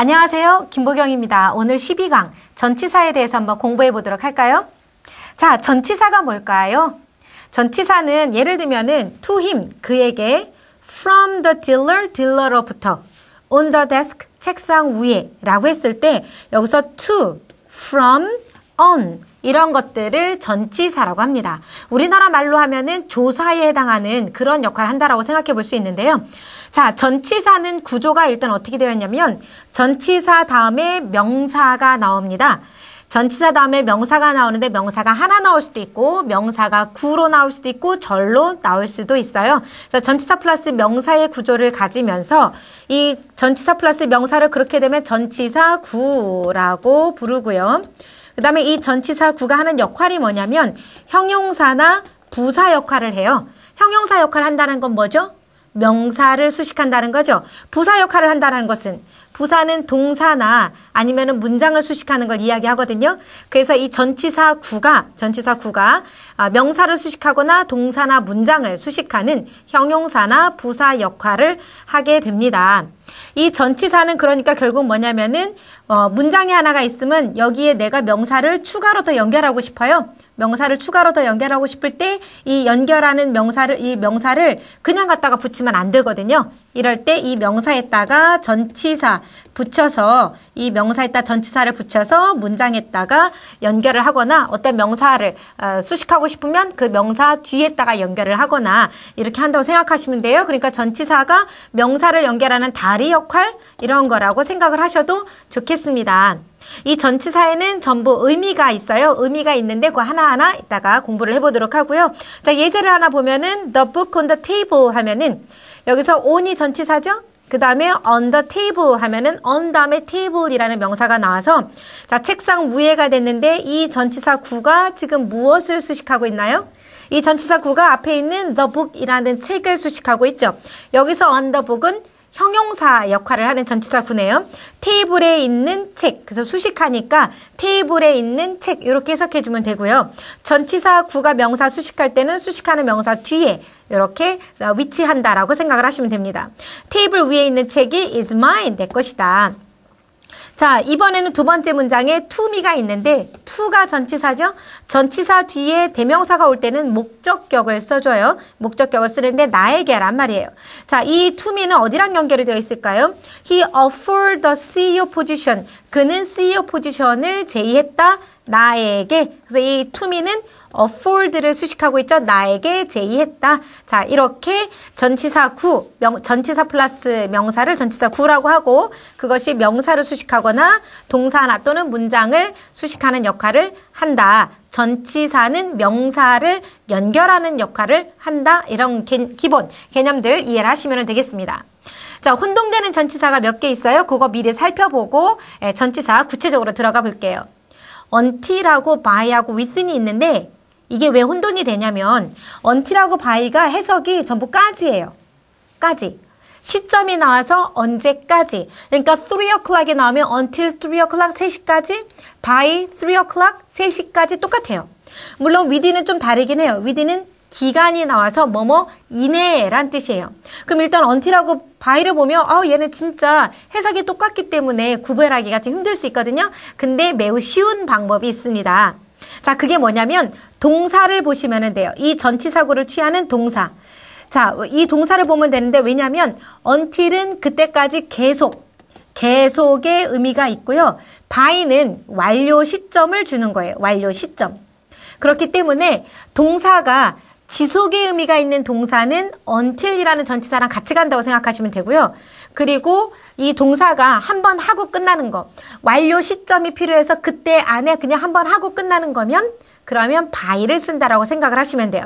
안녕하세요. 김보경입니다. 오늘 12강 전치사에 대해서 한번 공부해 보도록 할까요? 자, 전치사가 뭘까요? 전치사는 예를 들면은 to him 그에게 from the dealer 딜러로부터 on the desk 책상 위에라고 했을 때 여기서 to from on 이런 것들을 전치사라고 합니다. 우리나라 말로 하면은 조사에 해당하는 그런 역할을 한다라고 생각해 볼 수 있는데요. 자, 전치사는 구조가 일단 어떻게 되었냐면 전치사 다음에 명사가 나옵니다. 전치사 다음에 명사가 나오는데 명사가 하나 나올 수도 있고 명사가 구로 나올 수도 있고 절로 나올 수도 있어요. 그래서 전치사 플러스 명사의 구조를 가지면서 이 전치사 플러스 명사를 그렇게 되면 전치사 구라고 부르고요. 그 다음에 이 전치사 구가 하는 역할이 뭐냐면 형용사나 부사 역할을 해요. 형용사 역할을 한다는 건 뭐죠? 명사를 수식한다는 거죠. 부사 역할을 한다는 것은 부사는 동사나 아니면 은 문장을 수식하는 걸 이야기하거든요. 그래서 이 전치사 구가 전치사 구가 아, 명사를 수식하거나 동사나 문장을 수식하는 형용사나 부사 역할을 하게 됩니다. 이 전치사는 그러니까 결국 뭐냐면은 어, 문장이 하나가 있으면 여기에 내가 명사를 추가로 더 연결하고 싶어요. 명사를 추가로 더 연결하고 싶을 때 이 연결하는 명사를 이 명사를 그냥 갖다가 붙이면 안 되거든요. 이럴 때 이 명사에다가 전치사 붙여서 이 명사에다 전치사를 붙여서 문장에다가 연결을 하거나 어떤 명사를 어, 수식하고 싶으면 그 명사 뒤에다가 연결을 하거나 이렇게 한다고 생각하시면 돼요. 그러니까 전치사가 명사를 연결하는 다리 역할 이런 거라고 생각을 하셔도 좋겠습니다. 이 전치사에는 전부 의미가 있어요. 의미가 있는데 그 하나하나 이따가 공부를 해보도록 하고요. 자, 예제를 하나 보면은 the book on the table 하면은 여기서 on이 전치사죠? 그 다음에 on the table 하면은 on 다음에 table이라는 명사가 나와서 자 책상 위에가 됐는데 이 전치사 구가 지금 무엇을 수식하고 있나요? 이 전치사 구가 앞에 있는 the book이라는 책을 수식하고 있죠. 여기서 on the book은 형용사 역할을 하는 전치사구네요. 테이블에 있는 책. 그래서 수식하니까 테이블에 있는 책 이렇게 해석해 주면 되고요. 전치사 구가 명사 수식할 때는 수식하는 명사 뒤에 이렇게 어, 위치한다라고 생각을 하시면 됩니다. 테이블 위에 있는 책이 is mine 내 것이다. 자, 이번에는 두 번째 문장에 투미가 있는데 투가 전치사죠. 전치사 뒤에 대명사가 올 때는 목적격을 써줘요. 목적격을 쓰는데 나에게란 말이에요. 자, 이 투미는 어디랑 연결이 되어 있을까요? He offered the CEO position. 그는 CEO 포지션을 제의했다. 나에게. 그래서 이 투미는 afford를 어, 수식하고 있죠. 나에게 제의했다. 자, 이렇게 전치사 구, 명, 전치사 플러스 명사를 전치사 구라고 하고 그것이 명사를 수식하거나 동사 하나 또는 문장을 수식하는 역할을 한다. 전치사는 명사를 연결하는 역할을 한다. 이런 개, 기본 개념들 이해를 하시면 되겠습니다. 자, 혼동되는 전치사가 몇 개 있어요? 그거 미리 살펴보고 예, 전치사 구체적으로 들어가 볼게요. until하고 by하고 w i t h i 이 있는데 이게 왜 혼돈이 되냐면 언티라고 바이가 해석이 전부 까지예요. 까지. 시점이 나와서 언제까지. 그러니까 3 o'clock이 나오면 until 3 o'clock 3시까지, by 3 o'clock 3시까지 똑같아요. 물론 within은 좀 다르긴 해요. within은 기간이 나와서 뭐뭐 이내란 뜻이에요. 그럼 일단 언티라고 바이를 보면 아 얘는 진짜 해석이 똑같기 때문에 구별하기가 좀 힘들 수 있거든요. 근데 매우 쉬운 방법이 있습니다. 자, 그게 뭐냐면 동사를 보시면 돼요. 이 전치사고를 취하는 동사. 자, 이 동사를 보면 되는데 왜냐면 until은 그때까지 계속 계속의 의미가 있고요. by는 완료 시점을 주는 거예요. 완료 시점. 그렇기 때문에 동사가 지속의 의미가 있는 동사는 until이라는 전치사랑 같이 간다고 생각하시면 되고요. 그리고 이 동사가 한 번 하고 끝나는 거 완료 시점이 필요해서 그때 안에 그냥 한 번 하고 끝나는 거면 그러면 by를 쓴다라고 생각을 하시면 돼요.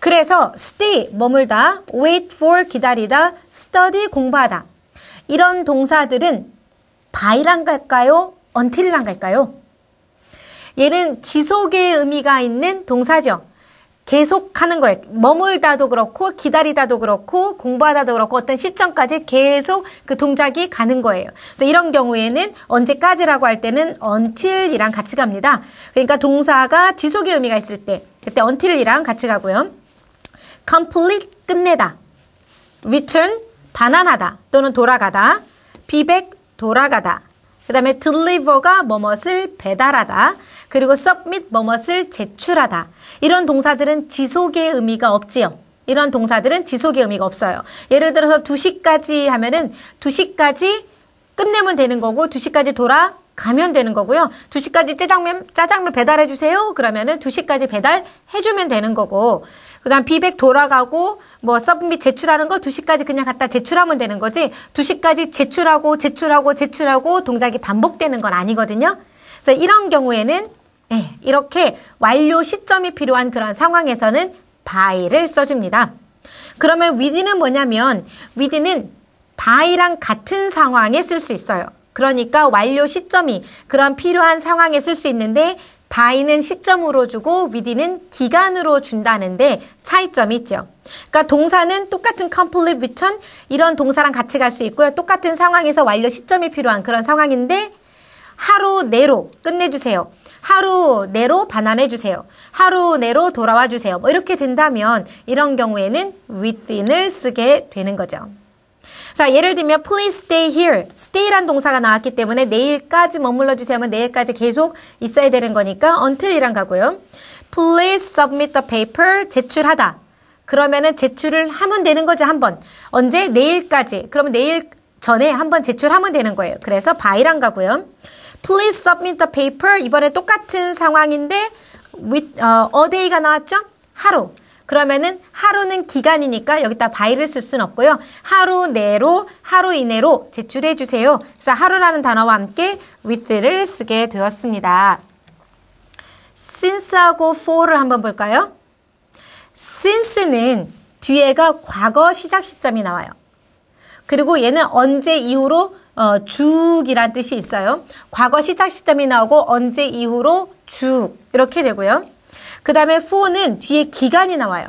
그래서 stay 머물다, wait for 기다리다, study 공부하다 이런 동사들은 by랑 갈까요? until랑 갈까요? 얘는 지속의 의미가 있는 동사죠. 계속 하는 거예요. 머물다도 그렇고 기다리다도 그렇고 공부하다도 그렇고 어떤 시점까지 계속 그 동작이 가는 거예요. 그래서 이런 경우에는 언제까지라고 할 때는 until이랑 같이 갑니다. 그러니까 동사가 지속의 의미가 있을 때 그때 until이랑 같이 가고요. complete 끝내다. return 반환하다 또는 돌아가다. 비백 돌아가다. 그 다음에 deliver가 뭐뭇을 배달하다. 그리고 submit 뭐뭇을 제출하다. 이런 동사들은 지속의 의미가 없지요. 이런 동사들은 지속의 의미가 없어요. 예를 들어서 2시까지 하면은 2시까지 끝내면 되는 거고 2시까지 돌아 가면 되는 거고요. 2시까지 짜장면, 짜장면 배달해 주세요. 그러면은 2시까지 배달해 주면 되는 거고. 그 다음 비백 돌아가고 뭐 서브밋 제출하는 거 2시까지 그냥 갖다 제출하면 되는 거지 2시까지 제출하고 제출하고 제출하고 동작이 반복되는 건 아니거든요. 그래서 이런 경우에는 네, 이렇게 완료 시점이 필요한 그런 상황에서는 by를 써줍니다. 그러면 with는 뭐냐면 with는 by랑 같은 상황에 쓸 수 있어요. 그러니까 완료 시점이 그런 필요한 상황에 쓸 수 있는데 바이는 시점으로 주고 위디는 기간으로 준다는데 차이점이 있죠. 그러니까 동사는 똑같은 complete return 이런 동사랑 같이 갈 수 있고요. 똑같은 상황에서 완료 시점이 필요한 그런 상황인데 하루 내로 끝내주세요. 하루 내로 반환해주세요. 하루 내로 돌아와주세요. 뭐 이렇게 된다면 이런 경우에는 within을 쓰게 되는 거죠. 자, 예를 들면 please stay here. stay란 동사가 나왔기 때문에 내일까지 머물러 주세요 하면 내일까지 계속 있어야 되는 거니까 u n t i l 이란 가고요. please submit the paper. 제출하다. 그러면은 제출을 하면 되는 거죠, 한번. 언제? 내일까지. 그러면 내일 전에 한번 제출하면 되는 거예요. 그래서 by랑 가고요. please submit the paper. 이번에 똑같은 상황인데 with 어, a day가 나왔죠? 하루. 그러면은 하루는 기간이니까 여기다 by를 쓸 수는 없고요. 하루 내로, 하루 이내로 제출해 주세요. 그래서 하루라는 단어와 함께 with를 쓰게 되었습니다. since하고 for를 한번 볼까요? since는 뒤에가 과거 시작 시점이 나와요. 그리고 얘는 언제 이후로 어, 죽이란 뜻이 있어요. 과거 시작 시점이 나오고 언제 이후로 죽 이렇게 되고요. 그 다음에 for는 뒤에 기간이 나와요.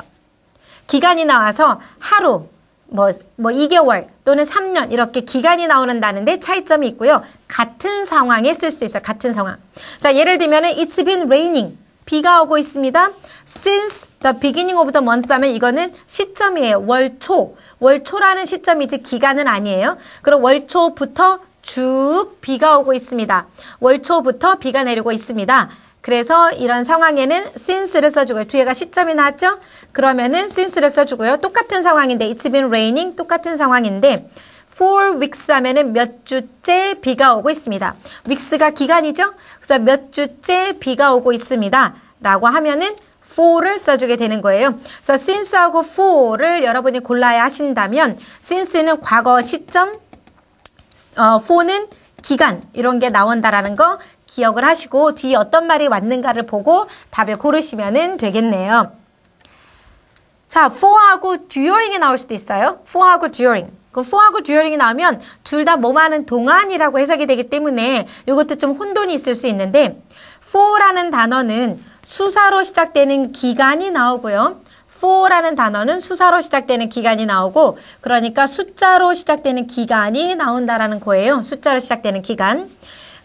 기간이 나와서 하루, 뭐, 뭐 2개월 또는 3년 이렇게 기간이 나오는다는데 차이점이 있고요. 같은 상황에 쓸 수 있어요. 같은 상황. 자, 예를 들면 은 It's been raining. 비가 오고 있습니다. Since the beginning of the month 하면 이거는 시점이에요. 월초. 월초라는 시점이지 기간은 아니에요. 그럼 월초부터 쭉 비가 오고 있습니다. 월초부터 비가 내리고 있습니다. 그래서 이런 상황에는 since를 써주고요. 뒤에가 시점이 나왔죠? 그러면은 since를 써주고요. 똑같은 상황인데 it's been raining 똑같은 상황인데 four weeks 하면은 몇 주째 비가 오고 있습니다. weeks가 기간이죠? 그래서 몇 주째 비가 오고 있습니다. 라고 하면은 for를 써주게 되는 거예요. 그래서 since하고 for를 여러분이 골라야 하신다면 since는 과거 시점, 어, for는 기간 이런 게 나온다라는 거 기억을 하시고 뒤에 어떤 말이 왔는가를 보고 답을 고르시면 되겠네요. 자, for하고 during이 나올 수도 있어요. for하고 during. 그럼 for하고 during이 나오면 둘 다뭐 하는 동안이라고 해석이 되기 때문에 이것도 좀 혼돈이 있을 수 있는데 for라는 단어는 수사로 시작되는 기간이 나오고요. for라는 단어는 수사로 시작되는 기간이 나오고 그러니까 숫자로 시작되는 기간이 나온다라는 거예요. 숫자로 시작되는 기간.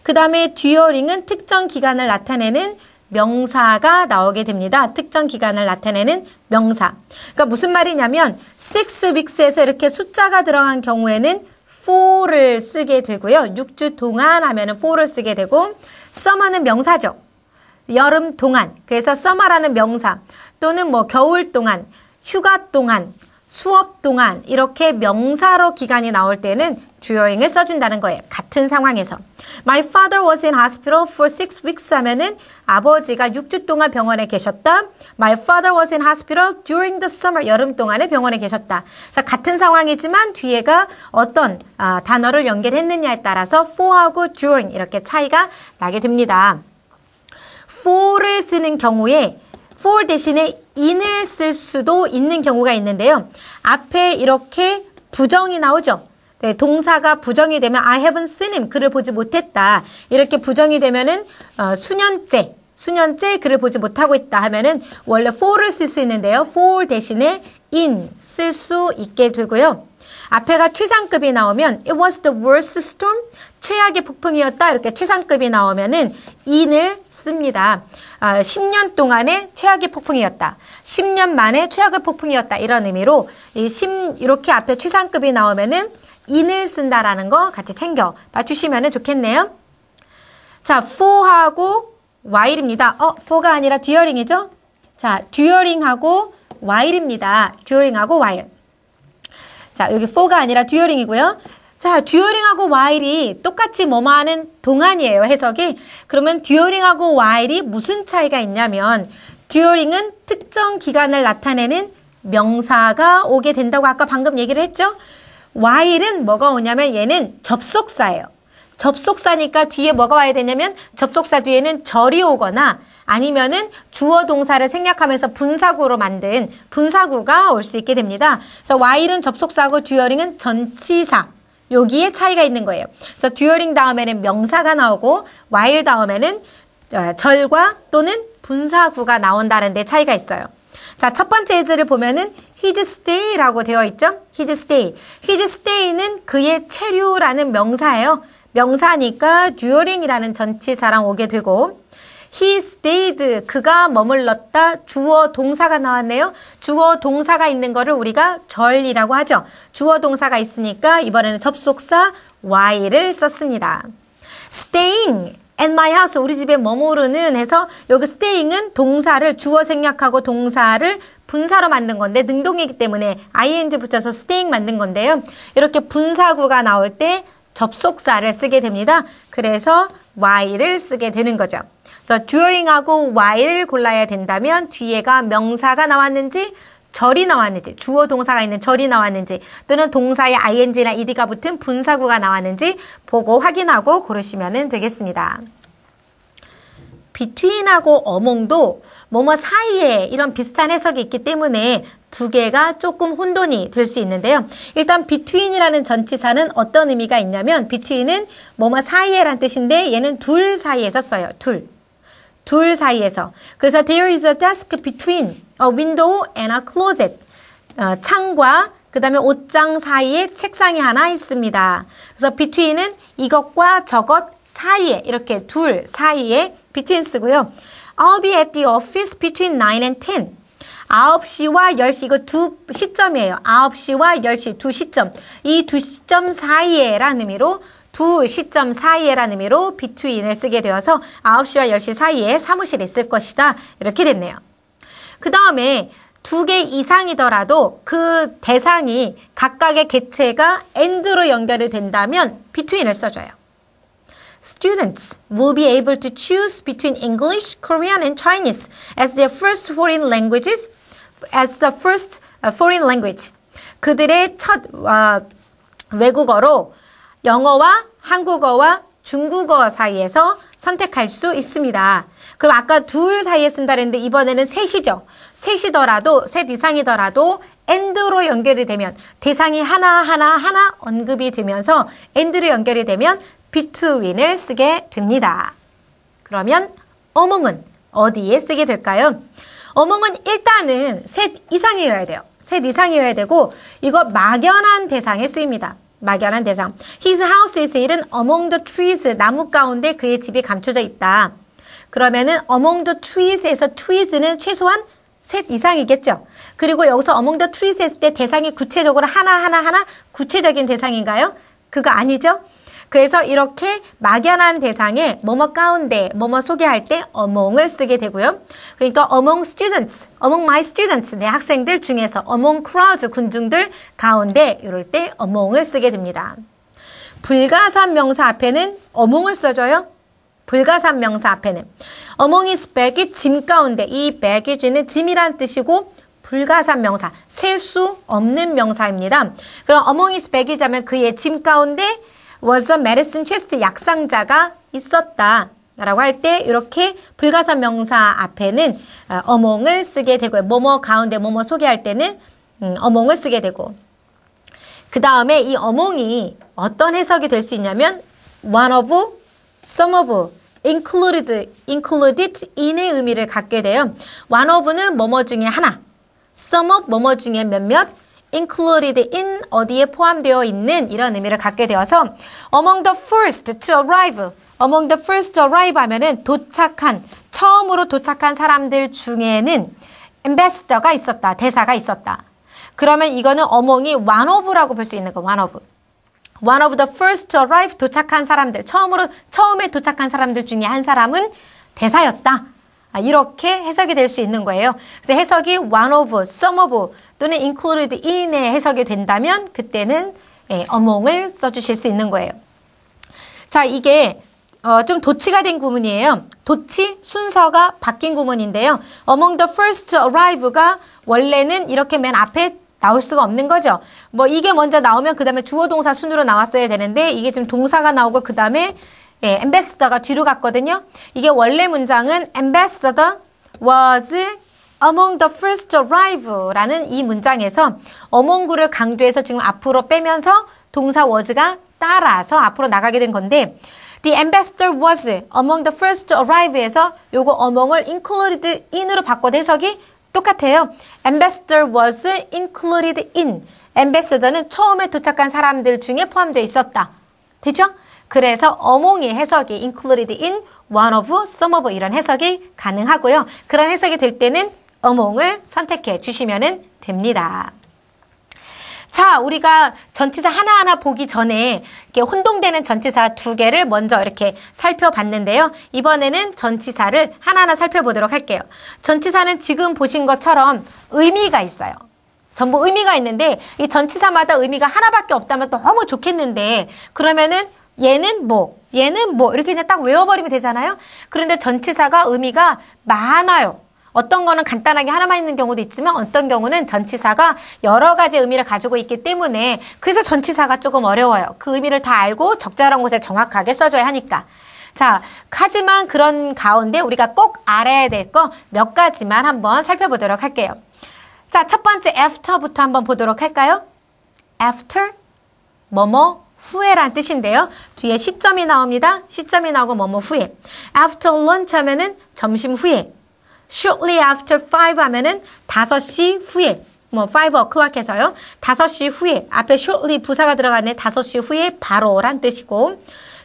그 다음에 듀어링은 특정 기간을 나타내는 명사가 나오게 됩니다. 특정 기간을 나타내는 명사. 그러니까 무슨 말이냐면 six weeks에서 이렇게 숫자가 들어간 경우에는 for를 쓰게 되고요. 6주 동안 하면은 for를 쓰게 되고 summer는 명사죠. 여름 동안. 그래서 summer라는 명사 또는 뭐 겨울 동안, 휴가 동안 수업 동안 이렇게 명사로 기간이 나올 때는 during을 써준다는 거예요. 같은 상황에서. My father was in hospital for six weeks 하면은 아버지가 6주 동안 병원에 계셨다. My father was in hospital during the summer. 여름 동안에 병원에 계셨다. 자, 같은 상황이지만 뒤에가 어떤 아, 단어를 연결했느냐에 따라서 for하고 during 이렇게 차이가 나게 됩니다. for를 쓰는 경우에 for 대신에 in을 쓸 수도 있는 경우가 있는데요. 앞에 이렇게 부정이 나오죠. 네, 동사가 부정이 되면 I haven't seen him, 그를 보지 못했다. 이렇게 부정이 되면은 어, 수년째, 수년째 그를 보지 못하고 있다 하면은 원래 for를 쓸 수 있는데요. for 대신에 in 쓸 수 있게 되고요. 앞에가 최상급이 나오면 it was the worst storm 최악의 폭풍이었다 이렇게 최상급이 나오면은 in을 씁니다. 아, 10년 동안의 최악의 폭풍이었다. 10년 만에 최악의 폭풍이었다 이런 의미로 이 10, 이렇게 앞에 최상급이 나오면은 in을 쓴다라는 거 같이 챙겨 봐주시면 좋겠네요. 자, for하고 while입니다. 어, for가 아니라 듀어링이죠? 자, 듀어링하고 while입니다. 듀어링하고 while. 자, 여기 for가 아니라 듀어링이고요. 자, 듀어링하고 while이 똑같이 뭐뭐 하는 동안이에요, 해석이. 그러면 듀어링하고 while이 무슨 차이가 있냐면 듀어링은 특정 기간을 나타내는 명사가 오게 된다고 아까 방금 얘기를 했죠. while은 뭐가 오냐면 얘는 접속사예요. 접속사니까 뒤에 뭐가 와야 되냐면 접속사 뒤에는 절이 오거나 아니면은 주어 동사를 생략하면서 분사구로 만든 분사구가 올 수 있게 됩니다. 그래서 while은 접속사고 듀어링은 전치사. 여기에 차이가 있는 거예요. 그래서 듀어링 다음에는 명사가 나오고 while 다음에는 어, 절과 또는 분사구가 나온다는 데 차이가 있어요. 자, 첫 번째 예제를 보면은 his stay라고 되어 있죠? his stay. his stay는 그의 체류라는 명사예요. 명사니까 듀어링이라는 전치사랑 오게 되고 he stayed 그가 머물렀다 주어 동사가 나왔네요. 주어 동사가 있는 거를 우리가 절이라고 하죠. 주어 동사가 있으니까 이번에는 접속사 y를 썼습니다. staying at my house 우리 집에 머무르는 해서 여기 staying은 동사를 주어 생략하고 동사를 분사로 만든 건데 능동이기 때문에 ing 붙여서 staying 만든 건데요. 이렇게 분사구가 나올 때 접속사를 쓰게 됩니다. 그래서 y를 쓰게 되는 거죠. 그래서 during하고 while을 골라야 된다면 뒤에가 명사가 나왔는지 절이 나왔는지 주어 동사가 있는 절이 나왔는지 또는 동사에 ing나 ed가 붙은 분사구가 나왔는지 보고 확인하고 고르시면 되겠습니다. between하고 among도 뭐뭐 사이에 이런 비슷한 해석이 있기 때문에 두 개가 조금 혼돈이 될 수 있는데요. 일단 between이라는 전치사는 어떤 의미가 있냐면 between은 뭐뭐 사이에란 뜻인데 얘는 둘 사이에 썼어요. 둘. 둘 사이에서. 그래서 there is a desk between a window and a closet. 어, 창과 그 다음에 옷장 사이에 책상이 하나 있습니다. 그래서 between은 이것과 저것 사이에 이렇게 둘 사이에 between 쓰고요. I'll be at the office between 9 and 10. 9시와 10시 이거 두 시점이에요. 9시와 10시 두 시점. 이 두 시점 사이에라는 의미로 두 시점 사이에라는 의미로 between을 쓰게 되어서 9시와 10시 사이에 사무실에 있을 것이다. 이렇게 됐네요. 그 다음에 두 개 이상이더라도 그 대상이 각각의 개체가 and로 연결이 된다면 between을 써줘요. Students will be able to choose between English, Korean, and Chinese as their first foreign languages, as the first foreign language. 그들의 첫 어, 외국어로 영어와 한국어와 중국어 사이에서 선택할 수 있습니다. 그럼 아까 둘 사이에 쓴다 그랬는데 이번에는 셋이죠. 셋이더라도 셋 이상이더라도 a 드로 연결이 되면 대상이 하나하나 하나 언급이 되면서 a 드로 연결이 되면 between을 쓰게 됩니다. 그러면 어 m 은 어디에 쓰게 될까요? 어 m 은 일단은 셋 이상이어야 돼요. 셋 이상이어야 되고 이거 막연한 대상에 쓰입니다. 막연한 대상. His house is hidden among the trees. 나무 가운데 그의 집이 감춰져 있다. 그러면은 among the trees에서 trees는 최소한 셋 이상이겠죠. 그리고 여기서 among the trees 했을 때 대상이 구체적으로 하나하나하나 하나 구체적인 대상인가요? 그거 아니죠? 그래서 이렇게 막연한 대상에 뭐뭐 가운데 뭐뭐 소개할 때 among을 쓰게 되고요. 그러니까 among students, among my students, 내 학생들 중에서 among crowds, 군중들 가운데 이럴 때 among을 쓰게 됩니다. 불가산 명사 앞에는 among을 써줘요. 불가산 명사 앞에는 among is baggage, 짐 가운데 이 baggage는 짐이란 뜻이고 불가산 명사, 셀 수 없는 명사입니다. 그럼 among is baggage하면 그의 짐 가운데 was a medicine chest 약상자가 있었다. 라고 할 때 이렇게 불가사 명사 앞에는 어, 어몽을 쓰게 되고요. 뭐뭐 가운데 뭐뭐 소개할 때는 음, 어몽을 쓰게 되고 그 다음에 이 어몽이 어떤 해석이 될 수 있냐면 one of, some of, included, included in의 의미를 갖게 돼요. one of는 뭐뭐 중에 하나, some of 뭐뭐 중에 몇몇, included in 어디에 포함되어 있는 이런 의미를 갖게 되어서 among the first to arrive among the first to arrive 하면은 도착한 처음으로 도착한 사람들 중에는 ambassador가 있었다. 대사가 있었다. 그러면 이거는 among이 one of라고 볼 수 있는 거 one of. one of the first to arrive 도착한 사람들 처음으로 처음에 도착한 사람들 중에 한 사람은 대사였다. 아, 이렇게 해석이 될 수 있는 거예요. 그래서 해석이 one of, some of 또는 included in에 해석이 된다면 그때는 예, among을 써주실 수 있는 거예요. 자, 이게 어, 좀 도치가 된 구문이에요. 도치 순서가 바뀐 구문인데요. Among the first arrive가 원래는 이렇게 맨 앞에 나올 수가 없는 거죠. 뭐 이게 먼저 나오면 그 다음에 주어 동사 순으로 나왔어야 되는데 이게 지금 동사가 나오고 그 다음에 예, ambassador가 뒤로 갔거든요. 이게 원래 문장은 ambassador was among the first to arrive 라는 이 문장에서 among구를 강조해서 지금 앞으로 빼면서 동사 was가 따라서 앞으로 나가게 된 건데 The ambassador was among the first to arrive에서 요거 among을 included in으로 바꿔 해석이 똑같아요. ambassador was included in. ambassador는 처음에 도착한 사람들 중에 포함되어 있었다. 되죠? 그래서 어몽이 해석이 included in one of, some of 이런 해석이 가능하고요. 그런 해석이 될 때는 어몽을 선택해 주시면 됩니다. 자, 우리가 전치사 하나하나 보기 전에 이렇게 혼동되는 전치사 두 개를 먼저 이렇게 살펴봤는데요. 이번에는 전치사를 하나하나 살펴보도록 할게요. 전치사는 지금 보신 것처럼 의미가 있어요. 전부 의미가 있는데 이 전치사마다 의미가 하나밖에 없다면 너무 좋겠는데 그러면은 얘는 뭐, 얘는 뭐 이렇게 그냥 딱 외워버리면 되잖아요. 그런데 전치사가 의미가 많아요. 어떤 거는 간단하게 하나만 있는 경우도 있지만 어떤 경우는 전치사가 여러 가지 의미를 가지고 있기 때문에 그래서 전치사가 조금 어려워요. 그 의미를 다 알고 적절한 곳에 정확하게 써줘야 하니까. 자, 하지만 그런 가운데 우리가 꼭 알아야 될 거 몇 가지만 한번 살펴보도록 할게요. 자, 첫 번째 after부터 한번 보도록 할까요? after, 뭐뭐, 후에란 뜻인데요. 뒤에 시점이 나옵니다. 시점이 나오고 뭐뭐 후에. After lunch 하면은 점심 후에. Shortly after 5 하면은 5시 후에. 뭐5 o'clock 해서요. 5시 후에. 앞에 shortly 부사가 들어가네. 5시 후에 바로란 뜻이고.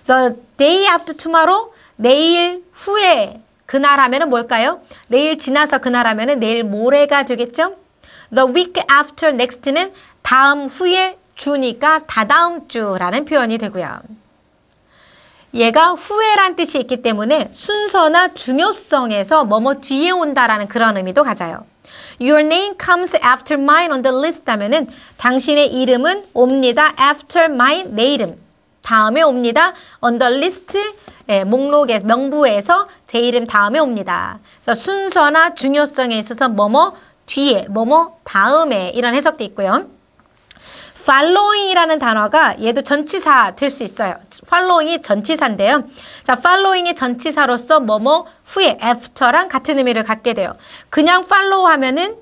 The day after tomorrow. 내일 후에. 그날 하면은 뭘까요? 내일 지나서 그날 하면은 내일 모레가 되겠죠? The week after next는 다음 후에 주니까 다다음 주라는 표현이 되고요. 얘가 후회란 뜻이 있기 때문에 순서나 중요성에서 뭐뭐 뒤에 온다라는 그런 의미도 가져요. Your name comes after mine on the list 하면은 당신의 이름은 옵니다. after mine 내 이름. 다음에 옵니다. on the list 예, 목록에 명부에서 제 이름 다음에 옵니다. 그래서 순서나 중요성에 있어서 뭐뭐 뒤에 뭐뭐 다음에 이런 해석도 있고요. following이라는 단어가 얘도 전치사 될 수 있어요. following이 전치사인데요. 자, following의 전치사로서 뭐뭐 후에 after랑 같은 의미를 갖게 돼요. 그냥 follow 하면은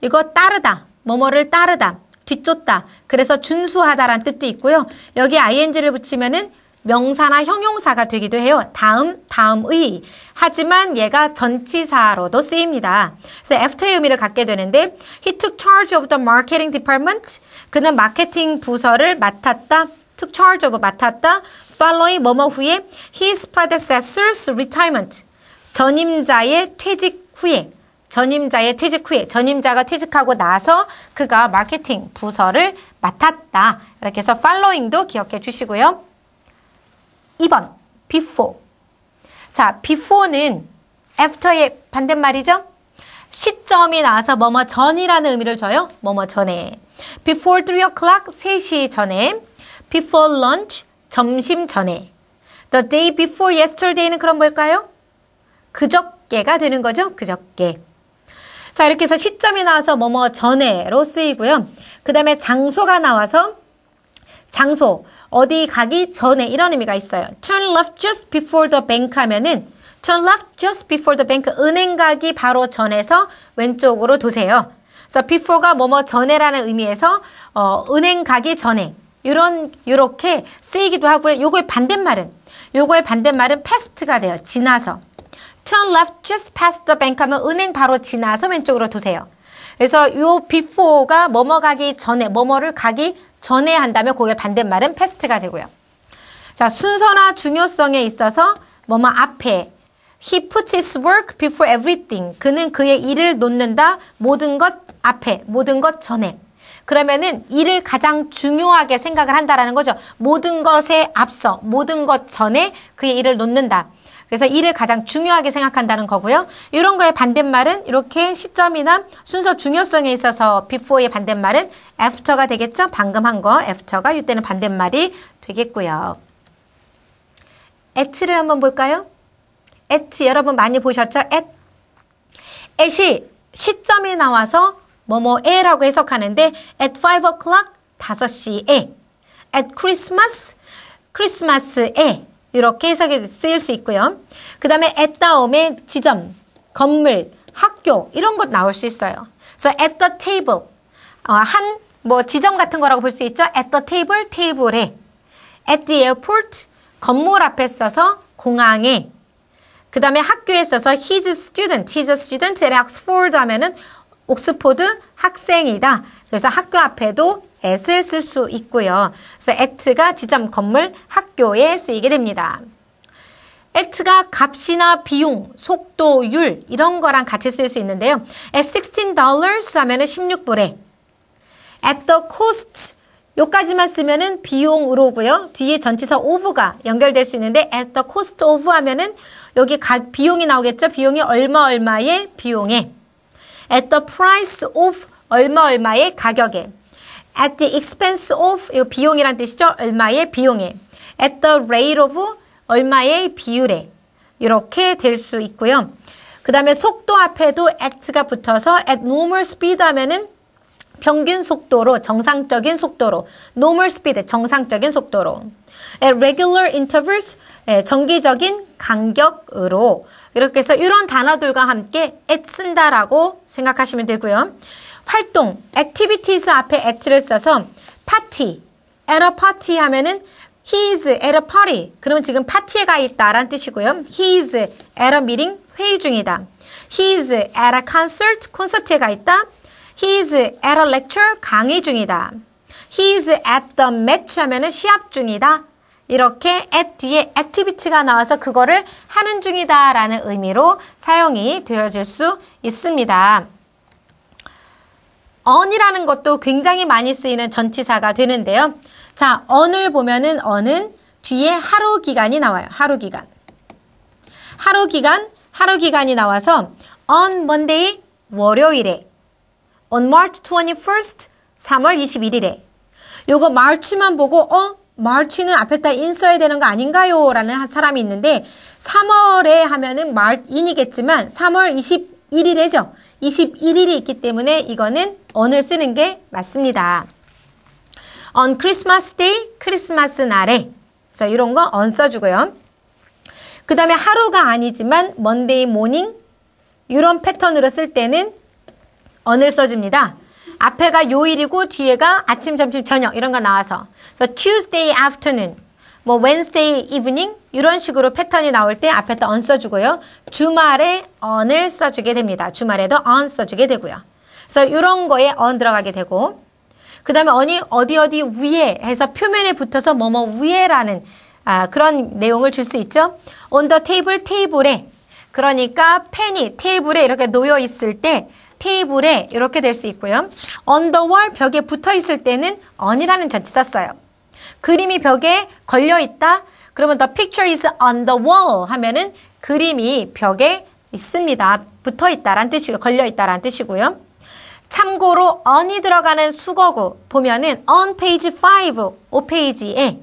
이거 따르다, 뭐뭐를 따르다, 뒤쫓다. 그래서 준수하다는 뜻도 있고요. 여기 ing를 붙이면은 명사나 형용사가 되기도 해요. 다음, 다음의. 하지만 얘가 전치사로도 쓰입니다. 그래서 after의 의미를 갖게 되는데 he took charge of the marketing department. 그는 마케팅 부서를 맡았다. took charge of 맡았다. following 뭐뭐 후에 his predecessor's retirement. 전임자의 퇴직 후에 전임자의 퇴직 후에 전임자가 퇴직하고 나서 그가 마케팅 부서를 맡았다. 이렇게 해서 팔로잉도 기억해 주시고요. 2번 before. 자, before는 after의 반대말이죠? 시점이 나와서 뭐뭐 전이라는 의미를 줘요. 뭐뭐 전에. before 3 o'clock 3시 전에. before lunch 점심 전에. the day before yesterday는 그럼 뭘까요? 그저께가 되는 거죠. 그저께. 자, 이렇게 해서 시점이 나와서 뭐뭐 전에로 쓰이고요. 그 다음에 장소가 나와서 장소, 어디 가기 전에 이런 의미가 있어요. Turn left just before the bank 하면은 Turn left just before the bank. 은행 가기 바로 전에서 왼쪽으로 도세요. 그래 before가 뭐뭐 전에라는 의미에서 어, 은행 가기 전에 이런 요렇게 쓰이기도 하고요. 요거의 반대말은 요거의 반대말은 past가 돼요. 지나서. Turn left just past the bank 하면 은행 바로 지나서 왼쪽으로 도세요. 그래서 요 before가 뭐뭐 가기 전에 뭐뭐를 가기 전에 한다면 그게 반대말은 패스트가 되고요. 자, 순서나 중요성에 있어서 뭐뭐 앞에 He puts his work before everything. 그는 그의 일을 놓는다. 모든 것 앞에, 모든 것 전에. 그러면은 일을 가장 중요하게 생각을 한다라는 거죠. 모든 것에 앞서, 모든 것 전에 그의 일을 놓는다. 그래서 일을 가장 중요하게 생각한다는 거고요. 이런 거에 반대말은 이렇게 시점이나 순서 중요성에 있어서 before의 반대말은 after가 되겠죠. 방금 한 거 after가 이때는 반대말이 되겠고요. at를 한번 볼까요? at 여러분 많이 보셨죠? at at이 시점이 나와서 뭐뭐에라고 해석하는데 at 5 o'clock 5시에 at Christmas 크리스마스에 이렇게 해석이 쓰일 수 있고요. 그 다음에 at 다음에 지점, 건물, 학교 이런 것 나올 수 있어요. 그래서 at the table 어, 한 뭐 지점 같은 거라고 볼 수 있죠. at the table, 테이블에 at the airport, 건물 앞에 써서 공항에 그 다음에 학교에 써서 his student, his student at Oxford 하면은 옥스포드 학생이다. 그래서 학교 앞에도 at을 쓸 수 있고요. 그래서 at가 지점 건물 학교에 쓰이게 됩니다. at가 값이나 비용, 속도율 이런 거랑 같이 쓸 수 있는데요. at 16 d o 하면은 16불에 at the cost 요까지만 쓰면은 비용으로고요. 뒤에 전치사 of가 연결될 수 있는데 at the cost of 하면은 여기 각 비용이 나오겠죠. 비용이 얼마 얼마의 비용에 at the price of 얼마 얼마의 가격에 at the expense of 이 비용이란 뜻이죠. 얼마의 비용에 at the rate of 얼마의 비율에 이렇게 될 수 있고요. 그 다음에 속도 앞에도 at가 붙어서 at normal speed 하면은 평균 속도로 정상적인 속도로 normal speed 정상적인 속도로 at regular intervals 예, 정기적인 간격으로 이렇게 해서 이런 단어들과 함께 at 쓴다라고 생각하시면 되고요. 활동, activities 앞에 at를 써서 파티, at a party 하면은 he is at a party. 그러면 지금 파티에 가 있다라는 뜻이고요. he is at a meeting, 회의 중이다. he is at a concert, 콘서트에 가 있다. he is at a lecture, 강의 중이다. he is at the match 하면은 시합 중이다. 이렇게 at 뒤에 activity가 나와서 그거를 하는 중이다 라는 의미로 사용이 되어질 수 있습니다. on이라는 것도 굉장히 많이 쓰이는 전치사가 되는데요. 자, on을 보면은 on은 뒤에 하루 기간이 나와요. 하루 기간. 하루 기간, 하루 기간이 나와서 on Monday 월요일에 on March 21st 3월 21일에 요거 March만 보고 어? March는 앞에다 인 써야 되는 거 아닌가요? 라는 사람이 있는데 3월에 하면은 March인이겠지만 3월 21일에죠. 21일이 있기 때문에 이거는 on을 쓰는 게 맞습니다. on Christmas day, 크리스마스 날에. 그래서 이런 거 o 써주고요. 그 다음에 하루가 아니지만 Monday morning 이런 패턴으로 쓸 때는 o 을 써줍니다. 앞에가 요일이고 뒤에가 아침, 점심, 저녁 이런 거 나와서 그래서 Tuesday afternoon, 뭐 Wednesday evening 이런 식으로 패턴이 나올 때 앞에다 on 써주고요. 주말에 on을 써주게 됩니다. 주말에도 on 써주게 되고요. 그래서 이런 거에 on 들어가게 되고 그 다음에 on이 어디 어디 위에 해서 표면에 붙어서 뭐뭐 위에라는 아, 그런 내용을 줄 수 있죠. on the table, 테이블에 그러니까 펜이 테이블에 이렇게 놓여 있을 때 테이블에 이렇게 될 수 있고요. on the wall 벽에 붙어 있을 때는 on이라는 전치 썼어요. 그림이 벽에 걸려 있다. 그러면 the picture is on the wall 하면은 그림이 벽에 있습니다. 붙어 있다란 뜻이고 걸려 있다란 뜻이고요. 참고로 on이 들어가는 수거구 보면은 on page 5, 5페이지에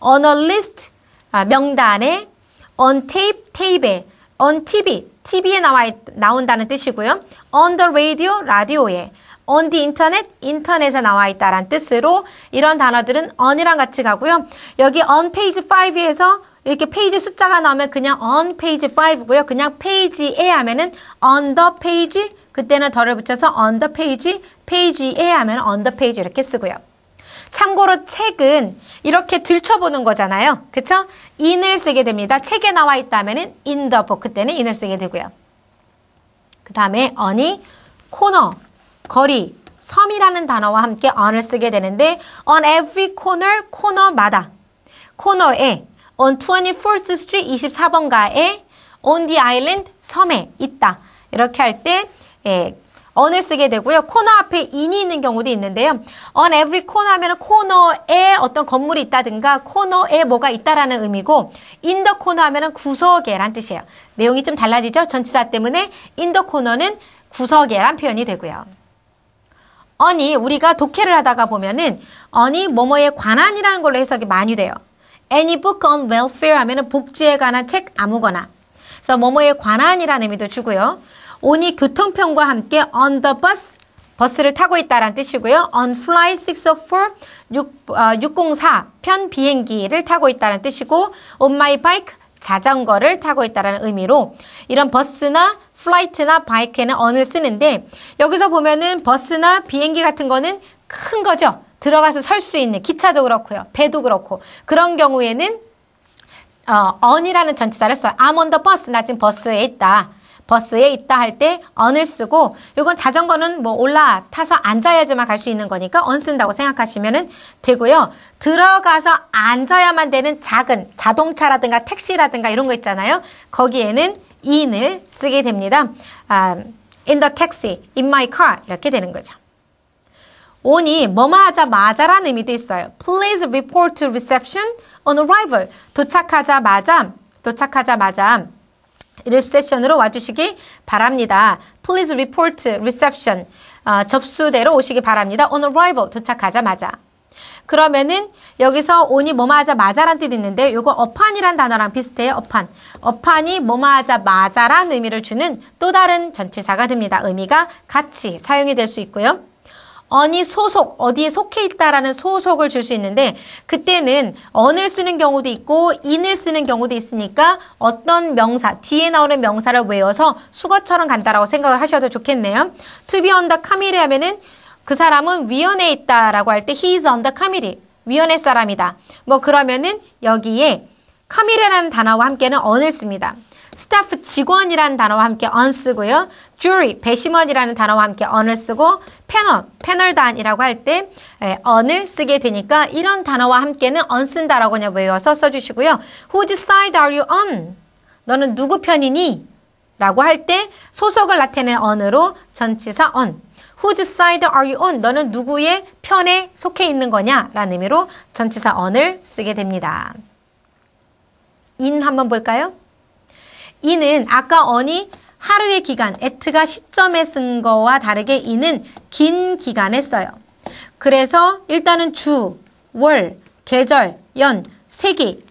on a list 아, 명단에 on tape, 테이프에 on TV, TV에 나와 나온다는 뜻이고요. on the radio, 라디오에 on the internet, 인터넷에 나와 있다란 뜻으로 이런 단어들은 on이랑 같이 가고요. 여기 on page 5에서 이렇게 페이지 숫자가 나오면 그냥 on page 5고요. 그냥 페이지에 하면은 on the page, 그때는 덜을 붙여서 on the page, 페이지에 하면 on the page 이렇게 쓰고요. 참고로 책은 이렇게 들춰보는 거잖아요. 그쵸? in을 쓰게 됩니다. 책에 나와 있다면은 in the book, 그때는 in을 쓰게 되고요. 그 다음에 on이 코너, 거리, 섬이라는 단어와 함께 on을 쓰게 되는데 on every corner, 코너마다 코너에 on 24th street, 24번가에 on the island, 섬에 있다. 이렇게 할때 예, on을 쓰게 되고요. 코너 앞에 in이 있는 경우도 있는데요. on every corner 하면 코너에 어떤 건물이 있다든가 코너에 뭐가 있다라는 의미고 in the corner 하면 구석에란 뜻이에요. 내용이 좀 달라지죠? 전치사 때문에 in the corner는 구석에란 표현이 되고요. 언이 우리가 독해를 하다가 보면은 언이 뭐뭐에 관한이라는 걸로 해석이 많이 돼요. Any book on welfare 하면은 복지에 관한 책 아무거나. 그래서 뭐뭐에 관한이라는 의미도 주고요. 온이 교통편과 함께 on the bus 버스를 타고 있다라는 뜻이고요. on flight 604 604편 어, 비행기를 타고 있다라는 뜻이고 on my bike 자전거를 타고 있다라는 의미로 이런 버스나 플라이트나 바이크에는 언을 쓰는데 여기서 보면은 버스나 비행기 같은 거는 큰 거죠. 들어가서 설 수 있는 기차도 그렇고요. 배도 그렇고 그런 경우에는 어, on이라는 전치사를 써요. I'm on the bus. 나 지금 버스에 있다. 버스에 있다 할때 on을 쓰고 이건 자전거는 뭐 올라타서 앉아야지만 갈 수 있는 거니까 on 쓴다고 생각하시면 되고요. 들어가서 앉아야만 되는 작은 자동차라든가 택시라든가 이런 거 있잖아요. 거기에는 in을 쓰게 됩니다. Um, in the taxi, in my car 이렇게 되는 거죠. on이 뭐뭐하자마자라는 의미도 있어요. Please report to reception on arrival. 도착하자마자 도착하자마자 리셉션으로 와주시기 바랍니다. Please report reception. 어, 접수대로 오시기 바랍니다. On arrival 도착하자마자. 그러면은 여기서 온이 뭐마하자 마자란 뜻이 있는데 요거 어판이란 단어랑 비슷해요. 어판. 어판이 뭐마하자 마자란 의미를 주는 또 다른 전치사가 됩니다. 의미가 같이 사용이 될 수 있고요. 언이 소속, 어디에 속해 있다라는 소속을 줄 수 있는데 그때는 언을 쓰는 경우도 있고 인을 쓰는 경우도 있으니까 어떤 명사, 뒤에 나오는 명사를 외워서 수거처럼 간다라고 생각을 하셔도 좋겠네요. to be on the c o m 에 하면은 그 사람은 위원회에 있다라고 할 때 he is on the committee. 위원회 사람이다. 뭐 그러면은 여기에 committee라는 단어와 함께는 on을 씁니다. 스타프 직원이라는 단어와 함께 on 쓰고요. jury 배심원이라는 단어와 함께 on을 쓰고 패널 패널단이라고 할 때 on을 쓰게 되니까 이런 단어와 함께는 on 쓴다라고 그냥 외워서 써주시고요. Whose side are you on? 너는 누구 편이니? 라고 할 때 소속을 나타내는 on으로 전치사 on Whose side are you on? 너는 누구의 편에 속해 있는 거냐? 라는 의미로 전치사 on을 쓰게 됩니다. in 한번 볼까요? in은 아까 on이 하루의 기간, at가 시점에 쓴 거와 다르게 in은 긴 기간에 써요. 그래서 일단은 주, 월, 계절, 연, 세기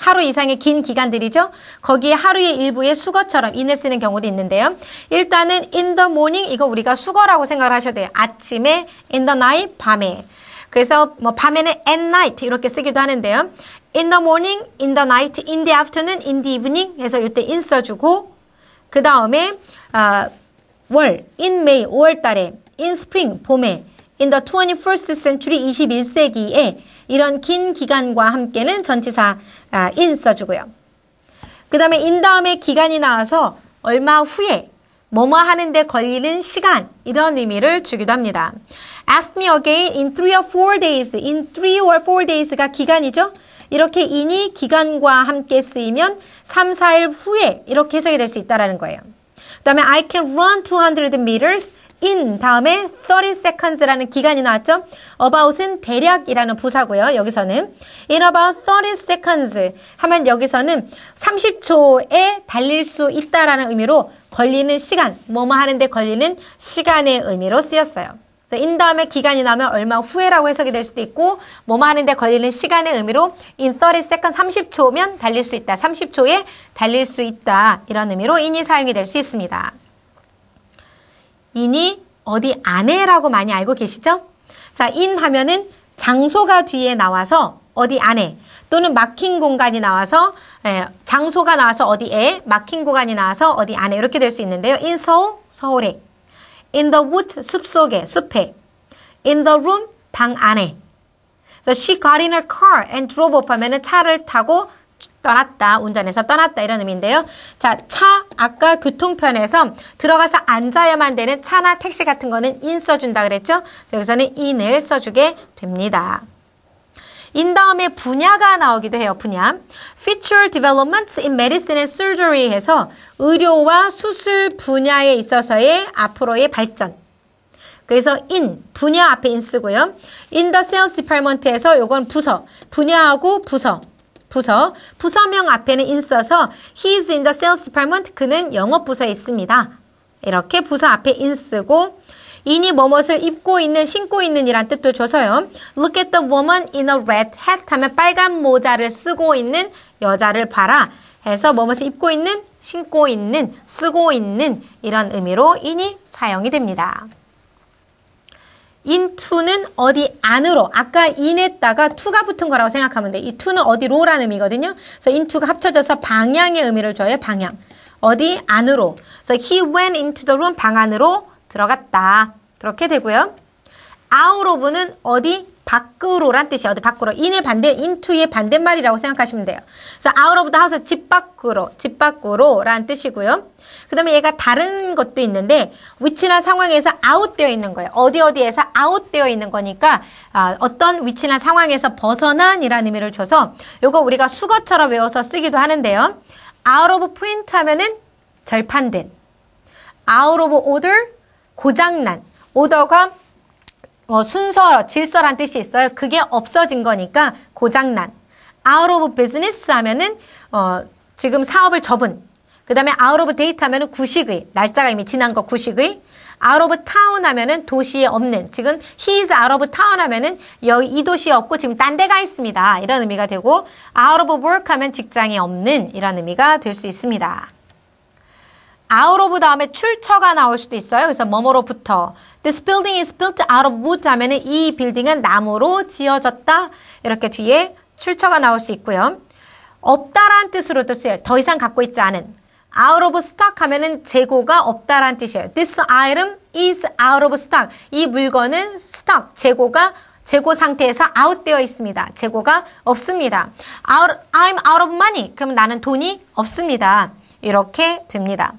하루 이상의 긴 기간들이죠. 거기에 하루의 일부의 수거처럼 인을 쓰는 경우도 있는데요. 일단은 in the morning 이거 우리가 수거라고 생각을 하셔야 돼요. 아침에, in the night 밤에. 그래서 뭐 밤에는 at night 이렇게 쓰기도 하는데요. in the morning, in the night, in the afternoon, in the evening 해서 이때 in 써주고 그 다음에 어, 월, in May 5월달에, in spring 봄에, in the 21st century 21세기에 이런 긴 기간과 함께는 전치사 아, 인 써주고요. 그 다음에 인 다음에 기간이 나와서 얼마 후에 뭐뭐 하는데 걸리는 시간 이런 의미를 주기도 합니다. Ask me again in three or four days. In three or four days가 기간이죠. 이렇게 in이 기간과 함께 쓰이면 3, 4일 후에 이렇게 해석이 될 수 있다는 거예요. 그다음에 I can run 200 meters in 다음에 30 seconds라는 기간이 나왔죠. about은 대략이라는 부사고요. 여기서는 in about 30 seconds 하면 여기서는 30초에 달릴 수 있다라는 의미로 걸리는 시간, 뭐 뭐 하는데 걸리는 시간의 의미로 쓰였어요. in 다음에 기간이 나면 얼마 후에라고 해석이 될 수도 있고 뭐뭐 하는데 걸리는 시간의 의미로 in 30 second 30초면 달릴 수 있다. 30초에 달릴 수 있다. 이런 의미로 in이 사용이 될 수 있습니다. in이 어디 안에라고 많이 알고 계시죠? 자, in 하면은 장소가 뒤에 나와서 어디 안에 또는 막힌 공간이 나와서 예, 장소가 나와서 어디에 막힌 공간이 나와서 어디 안에 이렇게 될 수 있는데요. in 서울, 서울에 in the w o o d 숲속에 숲에 in the room 방 안에 so she got in her car and drove off 하면은 차를 타고 떠났다, 운전해서 떠났다 이런 의미인데요. 자, 차 아까 교통편에서 들어가서 앉아야만 되는 차나 택시 같은 거는 in 써준다 그랬죠? 여기서는 in을 써주게 됩니다. 인 다음에 분야가 나오기도 해요. 분야. Feature Developments in Medicine and Surgery 해서 의료와 수술 분야에 있어서의 앞으로의 발전. 그래서 in 분야 앞에 in 쓰고요. In the Sales Department에서 요건 부서. 분야하고 부서. 부서. 부서명 앞에는 in 써서 he is in the sales department. 그는 영업 부서에 있습니다. 이렇게 부서 앞에 in 쓰고 이니 뭐뭇을 입고 있는 신고 있는 이란 뜻도 줘서요. Look at the woman in a red hat 하면 빨간 모자를 쓰고 있는 여자를 봐라. 해서 뭐뭇을 입고 있는 신고 있는 쓰고 있는 이런 의미로 인이 사용이 됩니다. 인투는 어디 안으로 아까 인에다가 투가 붙은 거라고 생각하면 돼. 이 투는 어디로라는 의미거든요. 그래서 인투가 합쳐져서 방향의 의미를 줘요. 방향. 어디 안으로. 그래서 he went into the room 방 안으로 들어갔다. 그렇게 되고요. 아웃 오브는 어디? 밖으로란 뜻이에요. 어디 밖으로. 인의 반대, 인투의 반대말이라고 생각하시면 돼요. 그래서 아웃 오브 더 하우스 집 밖으로, 집밖으로란 뜻이고요. 그 다음에 얘가 다른 것도 있는데 위치나 상황에서 아웃되어 있는 거예요. 어디 어디에서 아웃되어 있는 거니까 아, 어떤 위치나 상황에서 벗어난이라는 의미를 줘서 이거 우리가 수거처럼 외워서 쓰기도 하는데요. out of print 하면은 절판된 out of order 고장난, 오더가 어, 순서, 질서란 뜻이 있어요. 그게 없어진 거니까 고장난. out of business 하면은 어, 지금 사업을 접은. 그 다음에 out of date 하면은 구식의, 날짜가 이미 지난 거 구식의. out of town 하면은 도시에 없는. 지금 he is out of town 하면은 여기 이 도시에 없고 지금 딴 데가 있습니다. 이런 의미가 되고 out of work 하면 직장이 없는 이런 의미가 될 수 있습니다. out of 다음에 출처가 나올 수도 있어요. 그래서 뭐뭐로부터. This building is built out of wood 하면은 이 빌딩은 나무로 지어졌다. 이렇게 뒤에 출처가 나올 수 있고요. 없다란 뜻으로도 쓰요더 이상 갖고 있지 않은. out of stock 하면은 재고가 없다는 뜻이에요. This item is out of stock. 이 물건은 stock, 재고가 재고 상태에서 아웃되어 있습니다. 재고가 없습니다. Out, I'm out of money. 그럼 나는 돈이 없습니다. 이렇게 됩니다.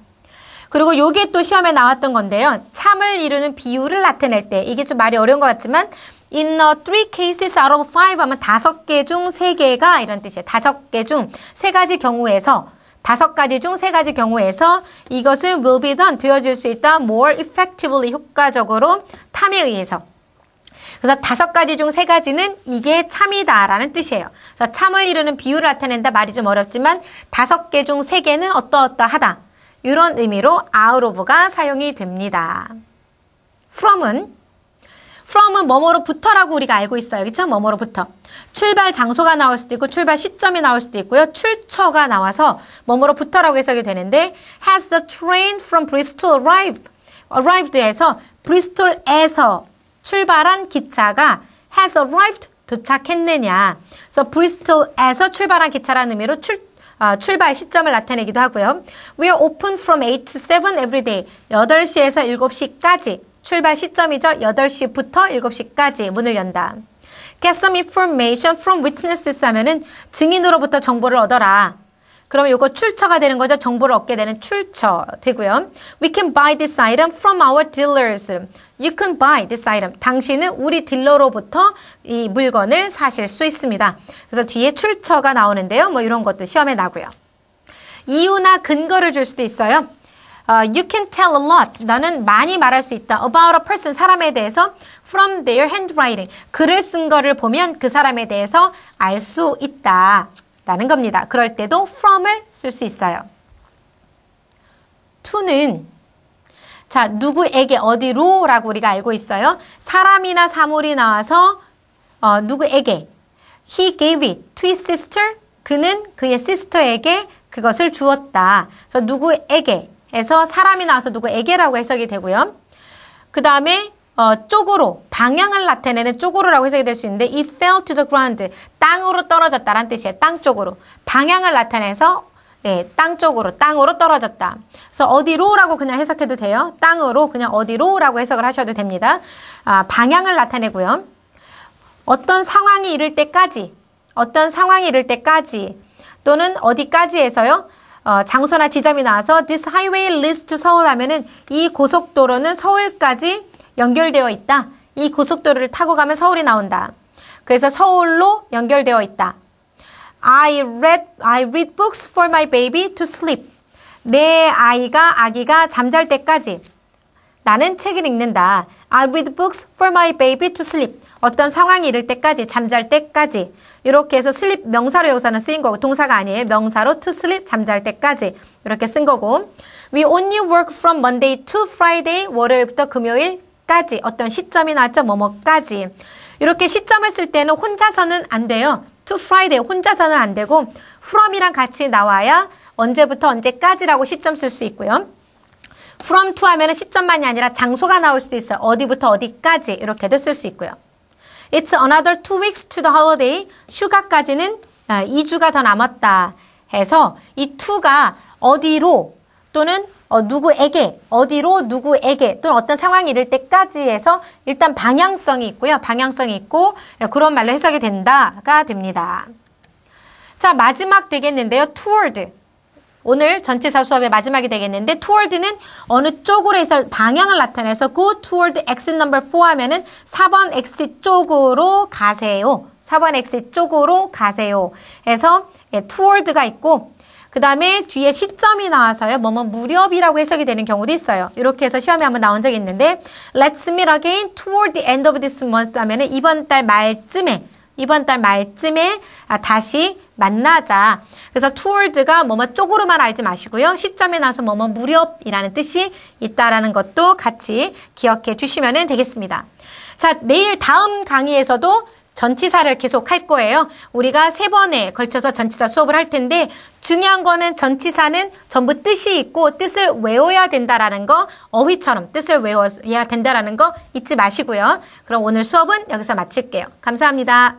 그리고 요게 또 시험에 나왔던 건데요. 참을 이루는 비율을 나타낼 때 이게 좀 말이 어려운 것 같지만 In the three cases out of five 하면 다섯 개 중 세 개가 이런 뜻이에요. 다섯 개 중 세 가지 경우에서 다섯 가지 중 세 가지 경우에서 이것은 will be done 되어질 수 있다 more effectively 효과적으로 탐에 의해서 그래서 다섯 가지 중 세 가지는 이게 참이다라는 뜻이에요. 그래서 참을 이루는 비율을 나타낸다 말이 좀 어렵지만 다섯 개 중 세 개는 어떠어떠하다. 이런 의미로 out of가 사용이 됩니다. from은 from은 뭐뭐로부터라고 우리가 알고 있어요. 그렇죠? 뭐뭐로부터. 출발 장소가 나올 수도 있고 출발 시점이 나올 수도 있고요. 출처가 나와서 뭐뭐로부터라고 해석이 되는데 has the train from Bristol arrived? arrived에서 브리스톨에서 출발한 기차가 has arrived 도착했느냐. 그래서 so, 브리스톨에서 출발한 기차라는 의미로 출 아, 출발 시점을 나타내기도 하고요. We're open from 8 to 7 every day. 8시에서 7시까지 출발 시점이죠. 8시부터 7시까지 문을 연다. Get some information from witnesses 하면은 증인으로부터 정보를 얻어라. 그럼면 이거 출처가 되는 거죠. 정보를 얻게 되는 출처 되고요. We can buy this item from our dealers. You can buy this item. 당신은 우리 딜러로부터 이 물건을 사실 수 있습니다. 그래서 뒤에 출처가 나오는데요. 뭐 이런 것도 시험에 나고요. 이유나 근거를 줄 수도 있어요. Uh, you can tell a lot. 나는 많이 말할 수 있다. About a person. 사람에 대해서 from their handwriting. 글을 쓴 거를 보면 그 사람에 대해서 알 수 있다. 라는 겁니다. 그럴 때도 from을 쓸 수 있어요. to는 자, 누구에게 어디로 라고 우리가 알고 있어요. 사람이나 사물이 나와서 어, 누구에게 he gave it to his sister 그는 그의 시스터에게 그것을 주었다. 그래서 누구에게 해서 사람이 나와서 누구에게라고 해석이 되고요. 그 다음에 어, 쪽으로 방향을 나타내는 쪽으로라고 해석이 될 수 있는데 it fell to the ground 땅으로 떨어졌다란 뜻이에요 땅 쪽으로 방향을 나타내서 예, 땅 쪽으로 땅으로 떨어졌다 그래서 어디로라고 그냥 해석해도 돼요 땅으로 그냥 어디로라고 해석을 하셔도 됩니다 아, 방향을 나타내고요 어떤 상황이 이를 때까지 어떤 상황이 이를 때까지 또는 어디까지에서요 어, 장소나 지점이 나와서 this highway leads to 서울 하면은 이 고속도로는 서울까지 연결되어 있다. 이 고속도로를 타고 가면 서울이 나온다. 그래서 서울로 연결되어 있다. I read, I read books for my baby to sleep. 내 아이가, 아기가 잠잘 때까지. 나는 책을 읽는다. I read books for my baby to sleep. 어떤 상황이 이를 때까지, 잠잘 때까지. 이렇게 해서 sleep 명사로 여기서는 쓰인 거고, 동사가 아니에요. 명사로 to sleep, 잠잘 때까지. 이렇게 쓴 거고. We only work from Monday to Friday, 월요일부터 금요일 뭐뭐까지 어떤 시점이 나왔죠 뭐뭐까지 이렇게 시점을 쓸 때는 혼자서는 안 돼요. to Friday 혼자서는 안 되고 from이랑 같이 나와야 언제부터 언제까지라고 시점 쓸 수 있고요. from to 하면 은 시점만이 아니라 장소가 나올 수도 있어요. 어디부터 어디까지 이렇게도 쓸 수 있고요. It's another two weeks to the holiday. 휴가까지는 2주가 아, 더 남았다 해서 이 to가 어디로 또는 어, 누구에게, 어디로 누구에게 또는 어떤 상황이 이를 때까지해서 일단 방향성이 있고요. 방향성이 있고 예, 그런 말로 해석이 된다가 됩니다. 자, 마지막 되겠는데요. toward. 오늘 전체사 수업의 마지막이 되겠는데 toward는 어느 쪽으로 해서 방향을 나타내서 go 그 toward exit number 4 하면은 4번 exit 쪽으로 가세요. 4번 exit 쪽으로 가세요. 해서 예, toward가 있고 그 다음에 뒤에 시점이 나와서요. 뭐뭐 무렵이라고 해석이 되는 경우도 있어요. 이렇게 해서 시험에 한번 나온 적이 있는데 Let's meet again toward the end of this month 하면 은 이번 달 말쯤에 이번 달 말쯤에 아, 다시 만나자. 그래서 toward가 뭐뭐 쪽으로만 알지 마시고요. 시점에 나서 뭐뭐 무렵이라는 뜻이 있다라는 것도 같이 기억해 주시면 되겠습니다. 자, 내일 다음 강의에서도 전치사를 계속 할 거예요. 우리가 세 번에 걸쳐서 전치사 수업을 할 텐데 중요한 거는 전치사는 전부 뜻이 있고 뜻을 외워야 된다라는 거 어휘처럼 뜻을 외워야 된다라는 거 잊지 마시고요. 그럼 오늘 수업은 여기서 마칠게요. 감사합니다.